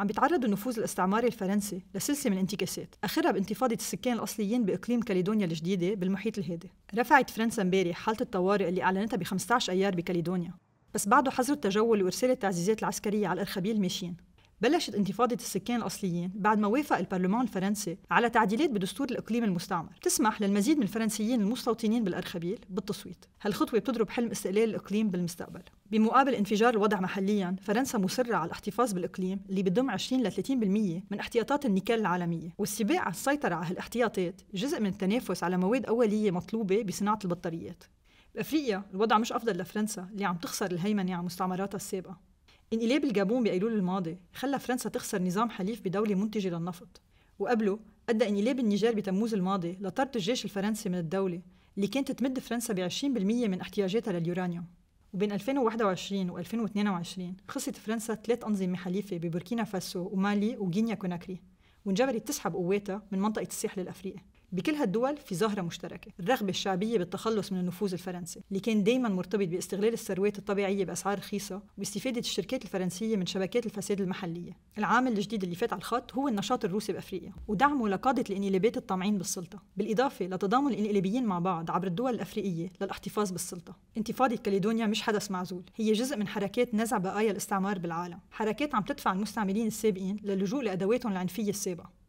عم بيتعرض النفوذ الاستعماري الفرنسي لسلسله من الانتكاسات، اخرها بانتفاضه السكان الاصليين باقليم كاليدونيا الجديده بالمحيط الهادي. رفعت فرنسا امبارح حاله الطوارئ اللي اعلنتها ب 15 ايار بكاليدونيا، بس بعده حظر التجول وارسال التعزيزات العسكريه على الارخبيل ماشيين. بلشت انتفاضة السكان الأصليين بعد ما وافق البرلمان الفرنسي على تعديلات بدستور الإقليم المستعمر تسمح للمزيد من الفرنسيين المستوطنين بالأرخبيل بالتصويت هالخطوة بتضرب حلم استقلال الإقليم بالمستقبل بمقابل انفجار الوضع محليا فرنسا مصرة على الاحتفاظ بالإقليم اللي بضم 20 ل 30% من احتياطات النيكل العالمية والسباق على السيطرة على هالاحتياطات جزء من التنافس على مواد أولية مطلوبة بصناعة البطاريات بأفريقيا الوضع مش أفضل لفرنسا اللي عم تخسر الهيمنة على مستعمراتها السابقة انقلاب الجابون بأيلول الماضي خلى فرنسا تخسر نظام حليف بدولة منتجة للنفط وقبله أدى انقلاب النيجر بتموز الماضي لطرد الجيش الفرنسي من الدولة اللي كانت تمد فرنسا ب 20% من احتياجاتها لليورانيوم وبين 2021 و 2022 خسرت فرنسا ثلاث أنظمة حليفة ببوركينا فاسو ومالي وغينيا كوناكري وانجبرت تسحب قواتها من منطقة الساحل الأفريقي بكل هالدول في ظاهرة مشتركة الرغبة الشعبية بالتخلص من النفوذ الفرنسي اللي كان دايما مرتبط باستغلال الثروات الطبيعية بأسعار رخيصة واستفادة الشركات الفرنسية من شبكات الفساد المحلية العامل الجديد اللي فات على الخط هو النشاط الروسي بأفريقيا ودعمه لقادة الانقلابات الطامعين بالسلطة بالإضافة لتضامن الانقلابيين مع بعض عبر الدول الأفريقية للاحتفاظ بالسلطة انتفاضة كاليدونيا مش حدث معزول هي جزء من حركات نزع بقايا الاستعمار بالعالم حركات عم تدفع المستعمرين السابقين للجوء لأدواتهم العنفية السابقة